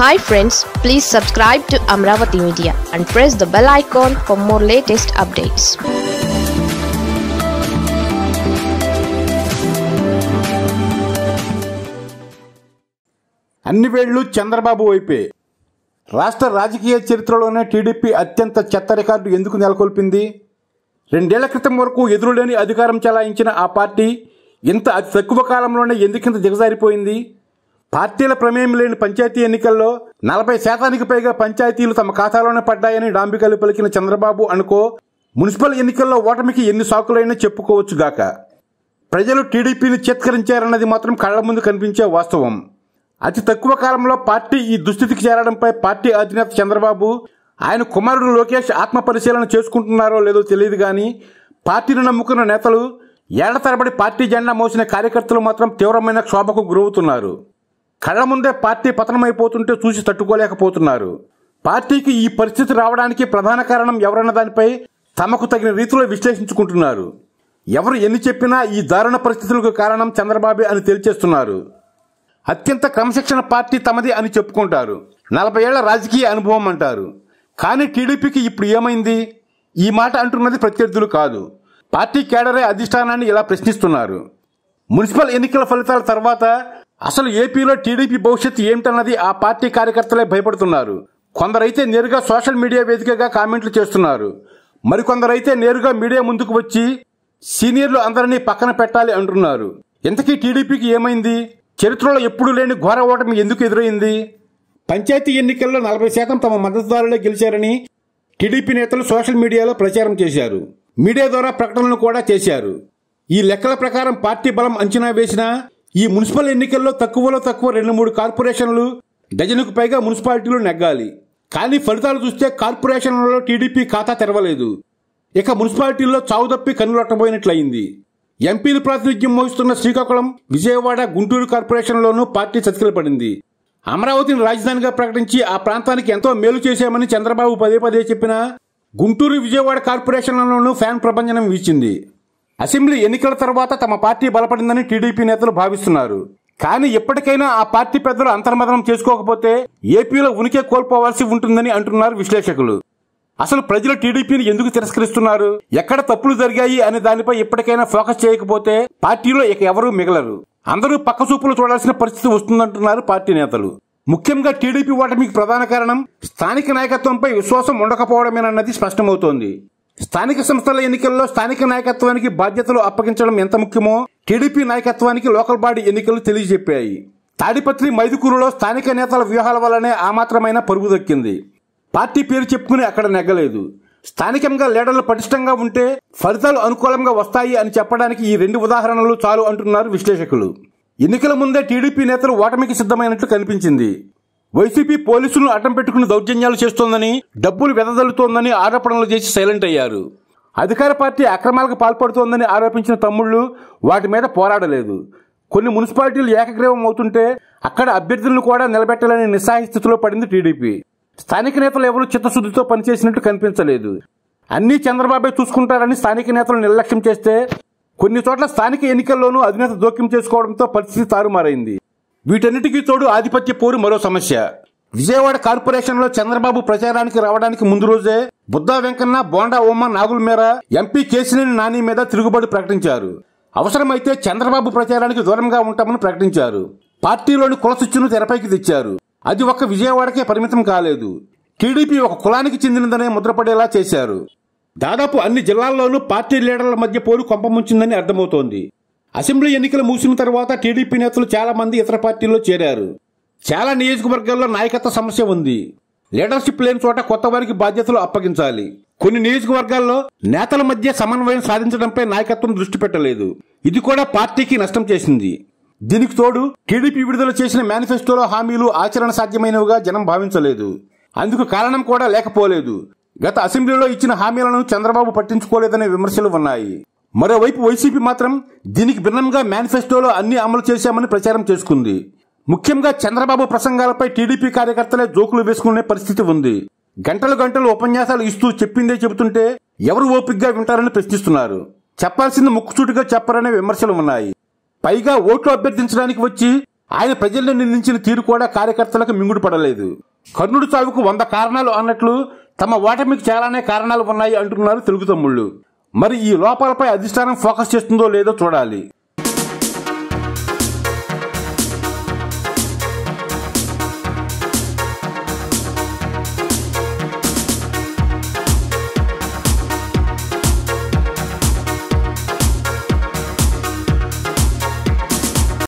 hi friends please subscribe to Amaravati media and press the bell icon for more latest updates అన్ని వేళ్లు చంద్రబాబు వైపే రాష్ట్ర రాజకీయ చరిత్రలోనే టీడీపీ అత్యంత చెత్త రికార్డు ఎందుకు నెలకొల్పింది రెండేళ్ల క్రితం వరకు ఎదురులేని అధికారం చెలాయించిన ఆ పార్టీ ఇంత అతి తక్కువ కాలంలోనే ఎందుకింత దిగజారిపోయింది పార్టీల ప్రమేయం లేని పంచాయతీ ఎన్నికల్లో నలభై శాతానికి పైగా పంచాయతీలు తమ ఖాతాలోనే పడ్డాయని డాంబికలు పలికిన చంద్రబాబు అనుకో మున్సిపల్ ఎన్నికల్లో ఓటమికి ఎన్ని సాకులైనా చెప్పుకోవచ్చుగాక ప్రజలు టీడీపీని చేత్కరించారన్నది మాత్రం కళ్ల ముందు కనిపించే వాస్తవం అతి తక్కువ కాలంలో పార్టీ ఈ దుస్థితికి చేరడంపై పార్టీ అధినేత చంద్రబాబు ఆయన కుమారుడు లోకేష్ ఆత్మ పరిశీలన చేసుకుంటున్నారో లేదో తెలియదు కానీ పార్టీని నమ్ముకున్న నేతలు ఏళ్ల తరబడి పార్టీ జెండా మోసిన కార్యకర్తలు మాత్రం తీవ్రమైన క్షోభకు గురవుతున్నారు కళ్ళ ముందే పార్టీ పతనమైపోతుంటే చూసి తట్టుకోలేకపోతున్నారు పార్టీకి ఈ పరిస్థితి రావడానికి ప్రధాన కారణం ఎవరన్న దానిపై తమకు తగిన రీతిలో విశ్లేషించుకుంటున్నారు ఎవరు ఎన్ని చెప్పినా ఈ దారుణ పరిస్థితులకు కారణం చంద్రబాబు అని తేల్చేస్తున్నారు అత్యంత క్రమశిక్షణ పార్టీ తమది అని చెప్పుకుంటారు నలభై ఏళ్ల రాజకీయ అనుభవం అంటారు కానీ టీడీపీకి ఇప్పుడు ఏమైంది ఈ మాట అంటున్నది ప్రత్యర్థులు కాదు పార్టీ కేడరే అధిష్టానాన్ని ఇలా ప్రశ్నిస్తున్నారు మున్సిపల్ ఎన్నికల ఫలితాల తర్వాత అసలు ఏపీలో టీడీపీ భవిష్యత్తు ఏమిటన్నది ఆ పార్టీ కార్యకర్తలే భయపడుతున్నారు కొందరైతే నేరుగా సోషల్ మీడియా వేదికగా కామెంట్లు చేస్తున్నారు మరికొందరైతే నేరుగా మీడియా ముందుకు వచ్చి సీనియర్లు అందరినీ పక్కన పెట్టాలి అంటున్నారు ఇంతకీ టీడీపీకి ఏమైంది చరిత్రలో ఎప్పుడూ లేని ఘోర ఓటమి ఎందుకు ఎదురైంది పంచాయతీ ఎన్నికల్లో నలభై శాతం తమ మద్దతుదారులే గెలిచారని టీడీపీ నేతలు సోషల్ మీడియాలో ప్రచారం చేశారు మీడియా ద్వారా ప్రకటనలు కూడా చేశారు ఈ లెక్కల ప్రకారం పార్టీ బలం అంచనా వేసినా ఈ మున్సిపల్ ఎన్నికల్లో తక్కువలో తక్కువ రెండు మూడు కార్పొరేషన్లు డజనుకు పైగా మున్సిపాలిటీలు నెగ్గాలి కానీ ఫలితాలు చూస్తే కార్పొరేషన్లలో టీడీపీ ఖాతా తెరవలేదు ఇక మున్సిపాలిటీల్లో చావుదప్పి కన్నులొట్టబోయినట్లయింది ఎంపీలు ప్రాతినిధ్యం వహిస్తున్న శ్రీకాకుళం విజయవాడ గుంటూరు కార్పొరేషన్లోనూ పార్టీ చతికిలపడింది అమరావతిని రాజధానిగా ప్రకటించి ఆ ప్రాంతానికి ఎంతో మేలు చేశామని చంద్రబాబు పదే పదే చెప్పినా గుంటూరు విజయవాడ కార్పొరేషన్లలోనూ ఫ్యాన్ ప్రభంజనం వీచింది అసెంబ్లీ ఎన్నికల తర్వాత తమ పార్టీ బలపడిందని టీడీపీ నేతలు భావిస్తున్నారు కానీ ఇప్పటికైనా ఆ పార్టీ పెద్దలు అంతర్మదనం చేసుకోకపోతే ఏపీలో ఉనికి కోల్పోవాల్సి ఉంటుందని అంటున్నారు విశ్లేషకులు అసలు ప్రజలు టీడీపీని ఎందుకు తిరస్కరిస్తున్నారు ఎక్కడ తప్పులు జరిగాయి అనే దానిపై ఇప్పటికైనా ఫోకస్ చేయకపోతే పార్టీలో ఇక ఎవరూ మిగలరు అందరూ పక్కచూపులు చూడాల్సిన పరిస్థితి వస్తుందంటున్నారు పార్టీ నేతలు ముఖ్యంగా టీడీపీ ఓటమికి ప్రధాన కారణం స్థానిక నాయకత్వంపై విశ్వాసం ఉండకపోవడమేనన్నది స్పష్టమవుతోంది స్థానిక సంస్థల ఎన్నికల్లో స్థానిక నాయకత్వానికి బాధ్యతలు అప్పగించడం ఎంత ముఖ్యమో టీడీపీ నాయకత్వానికి లోకల్ బాడీ ఎన్నికలు తెలియజెప్పాయి తాడిపత్రి మైదుకూరులో స్థానిక నేతల వ్యూహాల వల్లనే ఆ మాత్రమైన పరుగు దక్కింది పార్టీ పేరు చెప్పుకుని అక్కడ నెగ్గలేదు స్థానికంగా లీడర్లు పటిష్టంగా ఉంటే ఫలితాలు అనుకూలంగా వస్తాయి అని చెప్పడానికి ఈ రెండు ఉదాహరణలు చాలు అంటున్నారు విశ్లేషకులు ఎన్నికల ముందే టీడీపీ నేతలు ఓటమికి సిద్ధమైనట్లు కనిపించింది వైసీపీ పోలీసులను అడ్డం పెట్టుకుని దౌర్జన్యాలు చేస్తోందని డబ్బులు వెదజల్లుతోందని ఆరోపణలు చేసి సైలెంట్ అయ్యారు అధికార పార్టీ అక్రమాలకు పాల్పడుతోందని ఆరోపించిన తమ్ముళ్ళు వాటి మీద పోరాడలేదు కొన్ని మున్సిపాలిటీలు ఏకగ్రీవం అవుతుంటే అక్కడ అభ్యర్థులను కూడా నిలబెట్టాలని నిస్సహాయ స్థితిలో పడింది టీడీపీ స్థానిక నేతలు ఎవరు చిత్తశుద్ధితో పనిచేసినట్టు కనిపించలేదు అన్నీ చంద్రబాబే చూసుకుంటారని స్థానిక నేతలు నిర్లక్ష్యం చేస్తే కొన్ని చోట్ల స్థానిక ఎన్నికల్లోనూ అధినేత జోక్యం చేసుకోవడంతో పరిస్థితి తారుమారైంది వీటన్నిటికీ తోడు ఆధిపత్య పోరు మరో సమస్య విజయవాడ కార్పొరేషన్లో చంద్రబాబు ప్రచారానికి రావడానికి ముందు రోజే బుద్ధా వెంకన్న బోండా ఓమ్మ నాగుల మేర ఎంపీ కేసినేని నాని మీద తిరుగుబడి ప్రకటించారు అవసరమైతే చంద్రబాబు ప్రచారానికి దూరంగా ఉంటామని ప్రకటించారు పార్టీలోని కులశిచ్చును తెరపైకి తెచ్చారు అది ఒక్క విజయవాడకే పరిమితం కాలేదు టీడీపీ ఒక కులానికి చెందినదనే ముద్రపడేలా చేశారు దాదాపు అన్ని జిల్లాల్లోనూ పార్టీ లీడర్ల మధ్య పోరు కొంపముంచిందని అర్థమవుతోంది అసెంబ్లీ ఎన్నికలు ముగిసిన తర్వాత టీడీపీ నేతలు చాలామంది ఇతర పార్టీల్లో చేరారు చాలా నియోజకవర్గాల్లో నాయకత్వ సమస్య ఉంది లీడర్షిప్ లేని చోట కొత్త వారికి బాధ్యతలు అప్పగించాలి కొన్ని నియోజకవర్గాల్లో నేతల మధ్య సమన్వయం సాధించడంపై నాయకత్వం దృష్టి పెట్టలేదు ఇది కూడా పార్టీకి నష్టం చేసింది దీనికి తోడు టీడీపీ విడుదల చేసిన మేనిఫెస్టోలో హామీలు ఆచరణ సాధ్యమైనవిగా జనం భావించలేదు అందుకు కారణం కూడా లేకపోలేదు గత అసెంబ్లీలో ఇచ్చిన హామీలను చంద్రబాబు పట్టించుకోలేదనే విమర్శలు ఉన్నాయి మరోవైపు వైసీపీ మాత్రం దీనికి భిన్నంగా మేనిఫెస్టోలో అన్ని అమలు చేశామని ప్రచారం చేసుకుంది ముఖ్యంగా చంద్రబాబు ప్రసంగాలపై టీడీపీ కార్యకర్తలే జోకులు వేసుకునే పరిస్థితి ఉంది గంటలు గంటలు ఉపన్యాసాలు ఇస్తూ చెప్పిందే చెబుతుంటే ఎవరు ఓపిక్గా వింటారని ప్రశ్నిస్తున్నారు చెప్పాల్సింది ముక్కుచూటిగా చెప్పరనే విమర్శలు ఉన్నాయి పైగా ఓట్లు అభ్యర్థించడానికి వచ్చి ఆయన ప్రజల్ని నిందించిన తీరు కూడా కార్యకర్తలకు మింగుడు పడలేదు కర్ణుడు చావుకు వంద కారణాలు అన్నట్లు తమ ఓటమికి చాలానే కారణాలు ఉన్నాయి అంటున్నారు తెలుగు తమ్ముళ్ళు మరి ఈ లోపాలపై అధిష్టానం ఫోకస్ చేస్తుందో లేదో చూడాలి